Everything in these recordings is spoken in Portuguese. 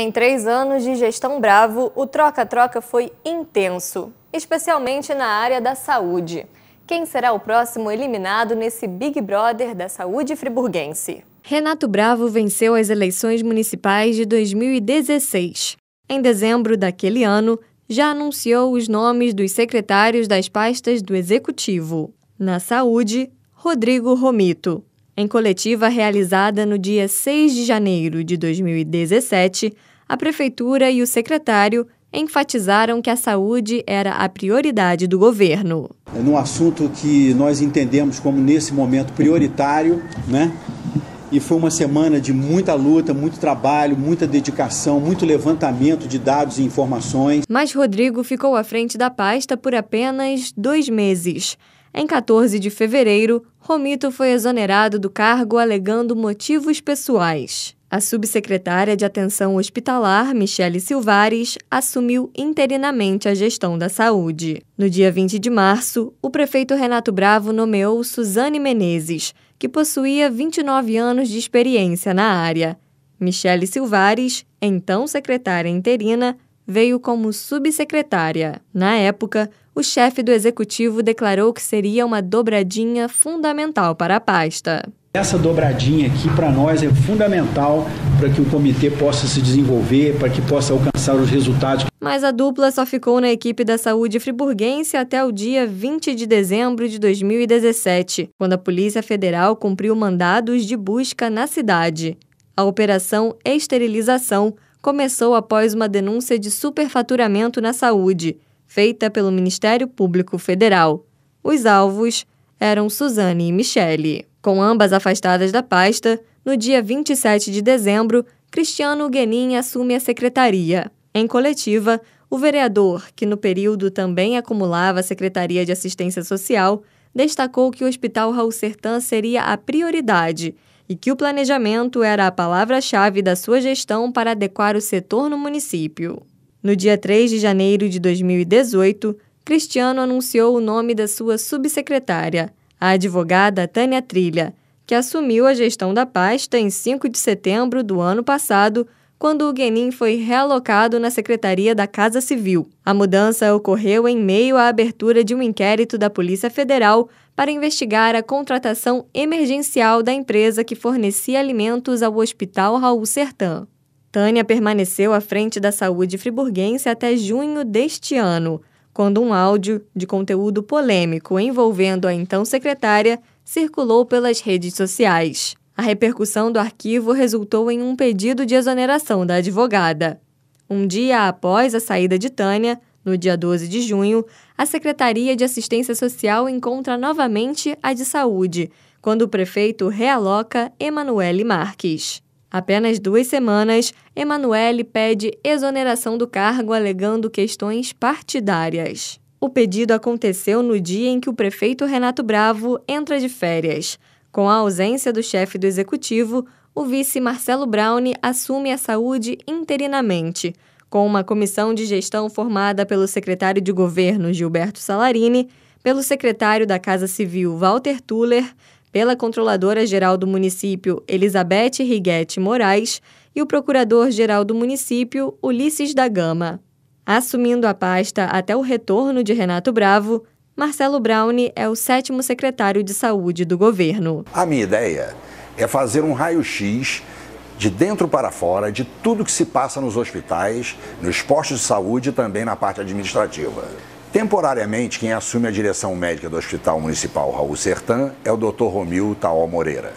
Em três anos de gestão Bravo, o troca-troca foi intenso, especialmente na área da saúde. Quem será o próximo eliminado nesse Big Brother da saúde friburguense? Renato Bravo venceu as eleições municipais de 2016. Em dezembro daquele ano, já anunciou os nomes dos secretários das pastas do Executivo. Na saúde, Rodrigo Romito. Em coletiva realizada no dia 6 de janeiro de 2017, a prefeitura e o secretário enfatizaram que a saúde era a prioridade do governo. É num assunto que nós entendemos como, nesse momento, prioritário, né? E foi uma semana de muita luta, muito trabalho, muita dedicação, muito levantamento de dados e informações. Mas Rodrigo ficou à frente da pasta por apenas dois meses. Em 14 de fevereiro, Romito foi exonerado do cargo alegando motivos pessoais. A subsecretária de Atenção Hospitalar, Michele Silvares, assumiu interinamente a gestão da saúde. No dia 20 de março, o prefeito Renato Bravo nomeou Suzane Menezes, que possuía 29 anos de experiência na área. Michele Silvares, então secretária interina, veio como subsecretária. Na época, o chefe do executivo declarou que seria uma dobradinha fundamental para a pasta. Essa dobradinha aqui para nós é fundamental para que o comitê possa se desenvolver, para que possa alcançar os resultados. Mas a dupla só ficou na equipe da saúde friburguense até o dia 20 de dezembro de 2017, quando a Polícia Federal cumpriu mandados de busca na cidade. A operação Esterilização começou após uma denúncia de superfaturamento na saúde, feita pelo Ministério Público Federal. Os alvos eram Suzane e Michele. Com ambas afastadas da pasta, no dia 27 de dezembro, Cristiano Guenin assume a secretaria. Em coletiva, o vereador, que no período também acumulava a Secretaria de Assistência Social, destacou que o Hospital Raul Sertã seria a prioridade e que o planejamento era a palavra-chave da sua gestão para adequar o setor no município. No dia 3 de janeiro de 2018, Cristiano anunciou o nome da sua subsecretária, a advogada Tânia Trilha, que assumiu a gestão da pasta em 5 de setembro do ano passado, quando o Guenin foi realocado na Secretaria da Casa Civil. A mudança ocorreu em meio à abertura de um inquérito da Polícia Federal para investigar a contratação emergencial da empresa que fornecia alimentos ao Hospital Raul Sertã. Tânia permaneceu à frente da saúde friburguense até junho deste ano quando um áudio de conteúdo polêmico envolvendo a então secretária circulou pelas redes sociais. A repercussão do arquivo resultou em um pedido de exoneração da advogada. Um dia após a saída de Tânia, no dia 12 de junho, a Secretaria de Assistência Social encontra novamente a de Saúde, quando o prefeito realoca Emanuele Marques. Apenas duas semanas, Emanuele pede exoneração do cargo alegando questões partidárias. O pedido aconteceu no dia em que o prefeito Renato Bravo entra de férias. Com a ausência do chefe do executivo, o vice Marcelo Brown assume a saúde interinamente. Com uma comissão de gestão formada pelo secretário de governo Gilberto Salarini, pelo secretário da Casa Civil Walter Tuller, pela Controladora-Geral do Município Elizabeth Riguete Moraes e o Procurador-Geral do Município Ulisses da Gama. Assumindo a pasta até o retorno de Renato Bravo, Marcelo Brauni é o sétimo secretário de saúde do governo. A minha ideia é fazer um raio-x de dentro para fora de tudo que se passa nos hospitais, nos postos de saúde e também na parte administrativa. Temporariamente, quem assume a direção médica do Hospital Municipal Raul Sertã é o Dr. Romil Taó Moreira.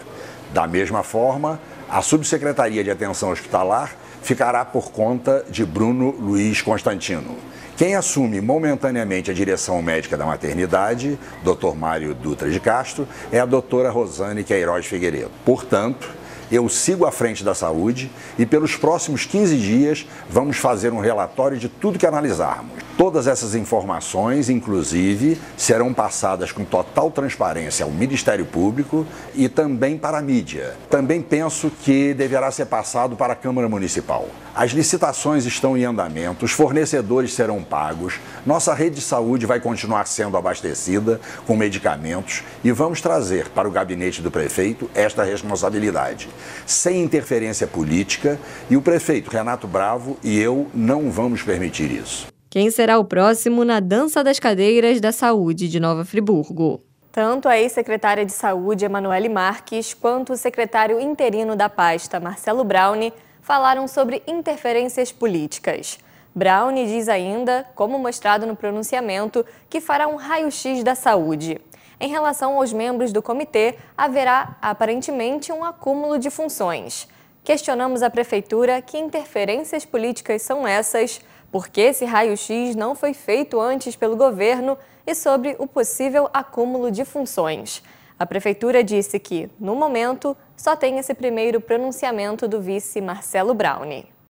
Da mesma forma, a Subsecretaria de Atenção Hospitalar ficará por conta de Bruno Luiz Constantino. Quem assume momentaneamente a direção médica da maternidade, Dr. Mário Dutra de Castro, é a doutora Rosane Queiroz Figueiredo. Portanto, eu sigo à frente da saúde e pelos próximos 15 dias vamos fazer um relatório de tudo que analisarmos. Todas essas informações, inclusive, serão passadas com total transparência ao Ministério Público e também para a mídia. Também penso que deverá ser passado para a Câmara Municipal. As licitações estão em andamento, os fornecedores serão pagos, nossa rede de saúde vai continuar sendo abastecida com medicamentos e vamos trazer para o gabinete do prefeito esta responsabilidade, sem interferência política, e o prefeito Renato Bravo e eu não vamos permitir isso quem será o próximo na Dança das Cadeiras da Saúde de Nova Friburgo. Tanto a ex-secretária de Saúde, Emanuele Marques, quanto o secretário interino da pasta, Marcelo Brauni, falaram sobre interferências políticas. Browni diz ainda, como mostrado no pronunciamento, que fará um raio-x da saúde. Em relação aos membros do comitê, haverá aparentemente um acúmulo de funções. Questionamos a prefeitura que interferências políticas são essas, por que esse raio-x não foi feito antes pelo governo e sobre o possível acúmulo de funções. A prefeitura disse que, no momento, só tem esse primeiro pronunciamento do vice Marcelo Browne.